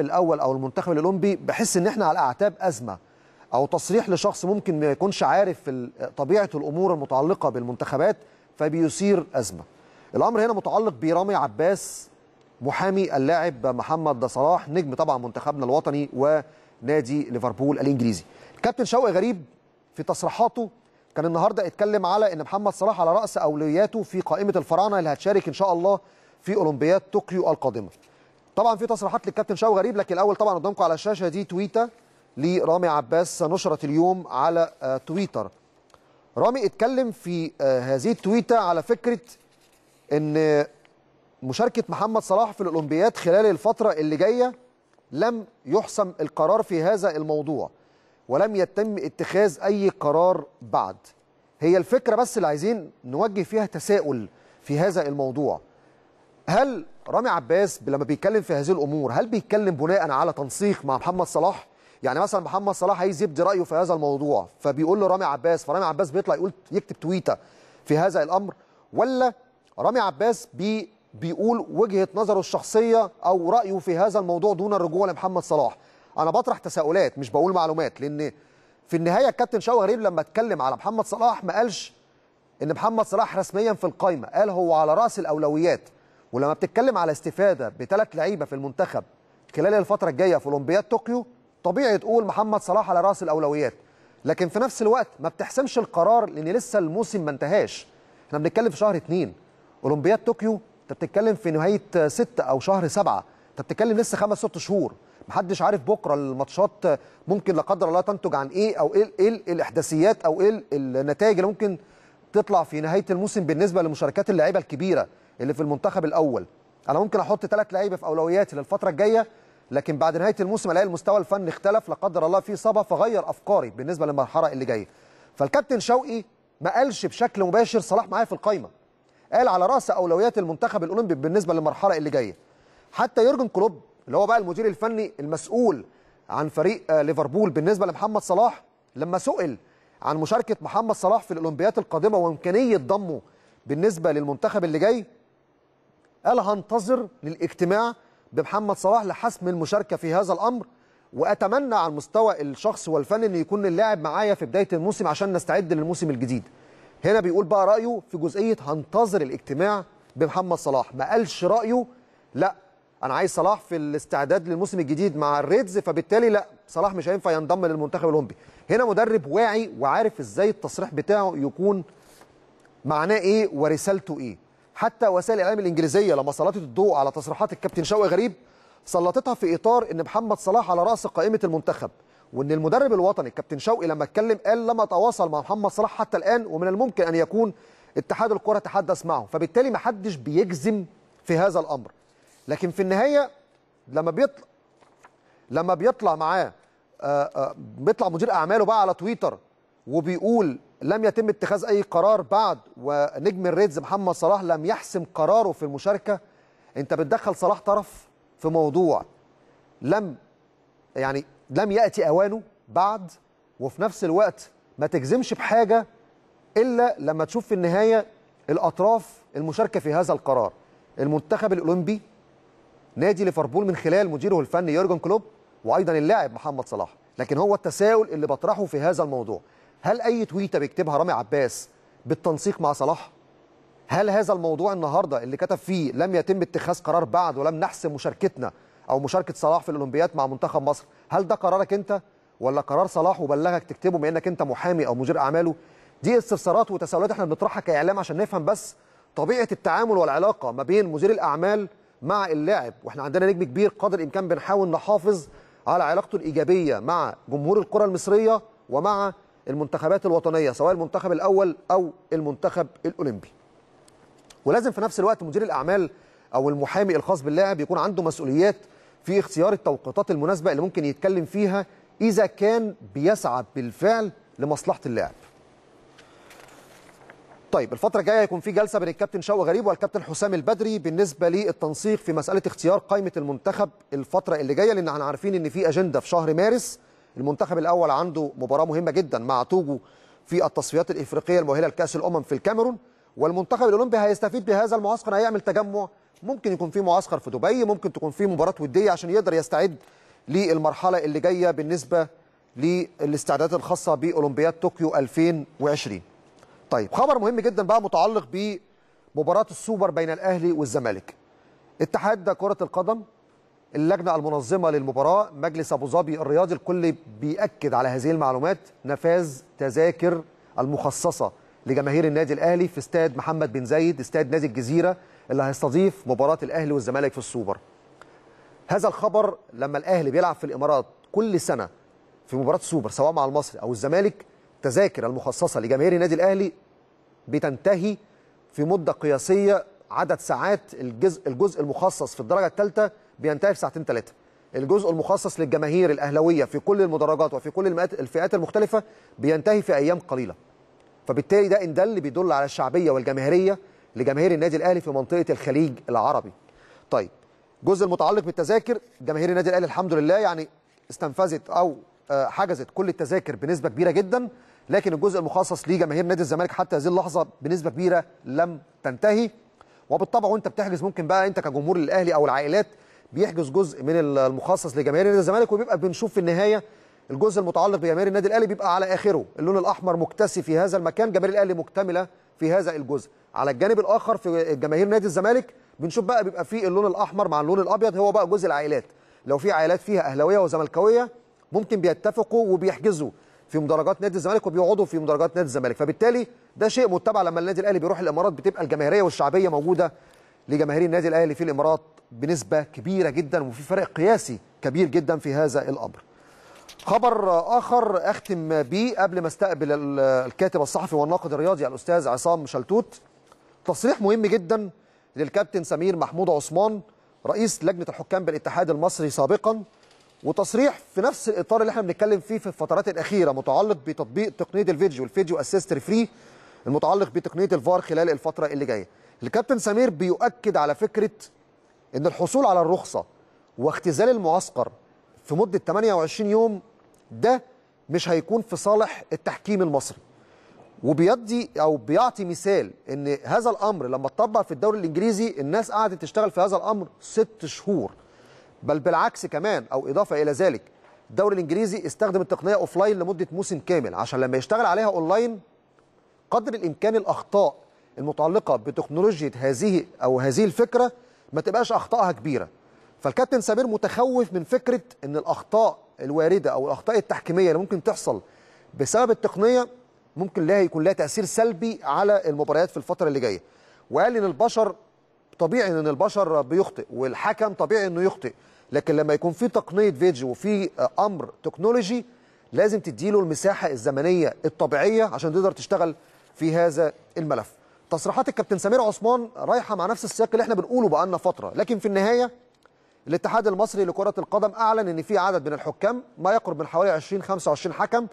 الاول او المنتخب الاولمبي بحس ان احنا على اعتاب ازمه او تصريح لشخص ممكن ما يكونش عارف طبيعه الامور المتعلقه بالمنتخبات فبيثير ازمه الامر هنا متعلق برامي عباس محامي اللاعب محمد صلاح نجم طبعا منتخبنا الوطني ونادي ليفربول الانجليزي كابتن شوقي غريب في تصريحاته كان النهارده اتكلم على ان محمد صلاح على راس اولوياته في قائمه الفراعنه اللي هتشارك ان شاء الله في اولمبياد طوكيو القادمه طبعا في تصريحات للكابتن شاو غريب لكن الاول طبعا قدامكم على الشاشه دي تويته لرامي عباس نشرت اليوم على آه، تويتر رامي اتكلم في آه، هذه التويته على فكره ان مشاركه محمد صلاح في الاولمبياد خلال الفتره اللي جايه لم يحسم القرار في هذا الموضوع ولم يتم اتخاذ اي قرار بعد هي الفكره بس اللي عايزين نوجه فيها تساؤل في هذا الموضوع هل رامي عباس لما بيتكلم في هذه الامور هل بيتكلم بناء على تنسيق مع محمد صلاح يعني مثلا محمد صلاح عايز يبدي رايه في هذا الموضوع فبيقول له رامي عباس فرامي عباس بيطلع يقول يكتب تويته في هذا الامر ولا رامي عباس بي بيقول وجهه نظره الشخصيه او رايه في هذا الموضوع دون الرجوع لمحمد صلاح انا بطرح تساؤلات مش بقول معلومات لان في النهايه الكابتن شاو غريب لما اتكلم على محمد صلاح ما قالش ان محمد صلاح رسميا في القايمه قال هو على راس الاولويات ولما بتتكلم على استفاده بثلاث لعيبه في المنتخب خلال الفتره الجايه في اولمبياد طوكيو طبيعي تقول محمد صلاح على راس الاولويات لكن في نفس الوقت ما بتحسمش القرار لان لسه الموسم ما انتهاش احنا بنتكلم في شهر اثنين اولمبياد طوكيو انت بتتكلم في نهايه ستة او شهر سبعة انت بتتكلم لسه خمس ست شهور محدش عارف بكره الماتشات ممكن لا قدر الله تنتج عن ايه او ايه, إيه الاحداثيات او ايه النتائج اللي ممكن تطلع في نهايه الموسم بالنسبه لمشاركات اللعيبه الكبيره اللي في المنتخب الاول انا ممكن احط ثلاث لعيبه في اولوياتي للفتره الجايه لكن بعد نهايه الموسم الاقي المستوى الفني اختلف لا قدر الله في صبا فغير افكاري بالنسبه للمرحله اللي جايه فالكابتن شوقي ما قالش بشكل مباشر صلاح معايا في القايمه قال على راس اولويات المنتخب الاولمبي بالنسبه للمرحله اللي جايه حتى يورجن كلوب اللي هو بقى المدير الفني المسؤول عن فريق آه، ليفربول بالنسبه لمحمد صلاح لما سئل عن مشاركه محمد صلاح في الاولمبيات القادمه وامكانيه ضمه بالنسبه للمنتخب اللي جاي قال هنتظر للاجتماع بمحمد صلاح لحسم المشاركه في هذا الامر واتمنى على المستوى الشخصي والفني ان يكون اللاعب معايا في بدايه الموسم عشان نستعد للموسم الجديد هنا بيقول بقى رايه في جزئيه هنتظر الاجتماع بمحمد صلاح ما قالش رايه لا انا عايز صلاح في الاستعداد للموسم الجديد مع الريدز فبالتالي لا صلاح مش هينفع ينضم للمنتخب الاولمبي هنا مدرب واعي وعارف ازاي التصريح بتاعه يكون معناه ايه ورسالته ايه حتى وسائل الاعلام الانجليزيه لما سلطت الضوء على تصريحات الكابتن شوقي غريب سلطتها في اطار ان محمد صلاح على راس قائمه المنتخب وان المدرب الوطني الكابتن شوقي لما اتكلم قال لم اتواصل مع محمد صلاح حتى الان ومن الممكن ان يكون اتحاد الكره تحدث معه فبالتالي ما حدش بيجزم في هذا الامر لكن في النهايه لما بيطلع لما بيطلع معاه آه، آه، بيطلع مدير اعماله بقى على تويتر وبيقول لم يتم اتخاذ أي قرار بعد ونجم الريدز محمد صلاح لم يحسم قراره في المشاركة أنت بتدخل صلاح طرف في موضوع لم يعني لم يأتي أوانه بعد وفي نفس الوقت ما تجزمش بحاجة إلا لما تشوف في النهاية الأطراف المشاركة في هذا القرار المنتخب الأولمبي نادي ليفربول من خلال مديره الفني يورجن كلوب وأيضا اللاعب محمد صلاح لكن هو التساؤل اللي بطرحه في هذا الموضوع هل أي تويتة بيكتبها رامي عباس بالتنسيق مع صلاح؟ هل هذا الموضوع النهاردة اللي كتب فيه لم يتم اتخاذ قرار بعد ولم نحسم مشاركتنا أو مشاركة صلاح في الأولمبياد مع منتخب مصر هل ده قرارك أنت ولا قرار صلاح وبلغك تكتبه انك أنت محامي أو مدير أعماله؟ دي استفسارات وتساؤلات احنا بنطرحها كإعلام عشان نفهم بس طبيعة التعامل والعلاقة ما بين مدير الأعمال مع اللاعب واحنا عندنا نجم كبير قدر الإمكان بنحاول نحافظ على علاقته الإيجابية مع جمهور الكرة المصرية ومع المنتخبات الوطنيه سواء المنتخب الاول او المنتخب الاولمبي ولازم في نفس الوقت مدير الاعمال او المحامي الخاص باللاعب يكون عنده مسؤوليات في اختيار التوقيتات المناسبه اللي ممكن يتكلم فيها اذا كان بيسعى بالفعل لمصلحه اللاعب طيب الفترة الجاية هيكون في جلسة بين الكابتن شوقي غريب والكابتن حسام البدري بالنسبة للتنسيق في مسألة اختيار قائمة المنتخب الفترة اللي جاية لأن احنا عارفين إن في أجندة في شهر مارس المنتخب الاول عنده مباراه مهمه جدا مع توجو في التصفيات الافريقيه المؤهله لكاس الامم في الكاميرون والمنتخب الاولمبي هيستفيد بهذا المعسكر هيعمل تجمع ممكن يكون في معسكر في دبي ممكن تكون في مباراه وديه عشان يقدر يستعد للمرحله اللي جايه بالنسبه للاستعدادات الخاصه باولمبياد طوكيو 2020 طيب خبر مهم جدا بقى متعلق بمباراه السوبر بين الاهلي والزمالك اتحاد كره القدم اللجنة المنظمة للمباراة مجلس أبو ظبي الرياضي الكل بيأكد على هذه المعلومات نفاذ تذاكر المخصصة لجماهير النادي الأهلي في استاد محمد بن زايد استاد نادي الجزيرة اللي هيستضيف مباراة الأهلي والزمالك في السوبر هذا الخبر لما الأهلي بيلعب في الإمارات كل سنة في مباراة السوبر سواء مع المصري أو الزمالك التذاكر المخصصة لجماهير النادي الأهلي بتنتهي في مدة قياسية عدد ساعات الجزء, الجزء المخصص في الدرجة الثالثة بينتهي في ساعتين ثلاثه الجزء المخصص للجماهير الاهلاويه في كل المدرجات وفي كل الفئات المختلفه بينتهي في ايام قليله فبالتالي ده ان دل بيدل على الشعبيه والجماهيريه لجماهير النادي الاهلي في منطقه الخليج العربي طيب الجزء المتعلق بالتذاكر جماهير النادي الاهلي الحمد لله يعني استنفذت او آه، حجزت كل التذاكر بنسبه كبيره جدا لكن الجزء المخصص لجماهير نادي الزمالك حتى هذه اللحظه بنسبه كبيره لم تنتهي وبالطبع وانت بتحجز ممكن بقى انت كجمهور الاهلي او العائلات بيحجز جزء من المخصص لجماهير نادي الزمالك وبيبقى بنشوف في النهايه الجزء المتعلق بجماهير النادي الاهلي بيبقى على اخره اللون الاحمر مكتسي في هذا المكان جماهير الاهلي مكتمله في هذا الجزء على الجانب الاخر في جماهير نادي الزمالك بنشوف بقى بيبقى فيه اللون الاحمر مع اللون الابيض هو بقى جزء العائلات لو في عائلات فيها اهلاويه وزملكاويه ممكن بيتفقوا وبيحجزوا في مدرجات نادي الزمالك وبيقعدوا في مدرجات نادي الزمالك فبالتالي ده شيء متبع لما النادي الاهلي بيروح الامارات بتبقى الجماهيريه والشعبيه موجوده لجماهير النادي الاهلي في الامارات بنسبة كبيرة جدا وفي فرق قياسي كبير جدا في هذا الأمر خبر آخر أختم به قبل ما استقبل الكاتب الصحفي والناقد الرياضي الأستاذ عصام شلتوت تصريح مهم جدا للكابتن سمير محمود عثمان رئيس لجنة الحكام بالاتحاد المصري سابقا وتصريح في نفس الإطار اللي احنا بنتكلم فيه في الفترات الأخيرة متعلق بتطبيق تقنية الفيديو الفيديو أسيست فري المتعلق بتقنية الفار خلال الفترة اللي جاية الكابتن سمير بيؤكد على فكرة ان الحصول على الرخصه واختزال المعسكر في مده 28 يوم ده مش هيكون في صالح التحكيم المصري وبيدي او بيعطي مثال ان هذا الامر لما اتطبق في الدوري الانجليزي الناس قعدت تشتغل في هذا الامر ست شهور بل بالعكس كمان او اضافه الى ذلك الدوري الانجليزي استخدم التقنيه اوفلاين لمده موسم كامل عشان لما يشتغل عليها اونلاين قدر الامكان الاخطاء المتعلقه بتكنولوجيا هذه او هذه الفكره ما تبقاش اخطائها كبيره فالكابتن سمير متخوف من فكره ان الاخطاء الوارده او الاخطاء التحكيميه اللي ممكن تحصل بسبب التقنيه ممكن لها يكون لها تاثير سلبي على المباريات في الفتره اللي جايه وقال ان البشر طبيعي ان البشر بيخطئ والحكم طبيعي انه يخطئ لكن لما يكون في تقنيه فيديو وفي آه، امر تكنولوجي لازم تديله المساحه الزمنيه الطبيعيه عشان تقدر تشتغل في هذا الملف تصريحات الكابتن سمير عثمان رايحه مع نفس السياق اللي احنا بنقوله بقالنا فتره لكن في النهايه الاتحاد المصري لكره القدم اعلن ان في عدد من الحكام ما يقرب من حوالي 20 25 حكم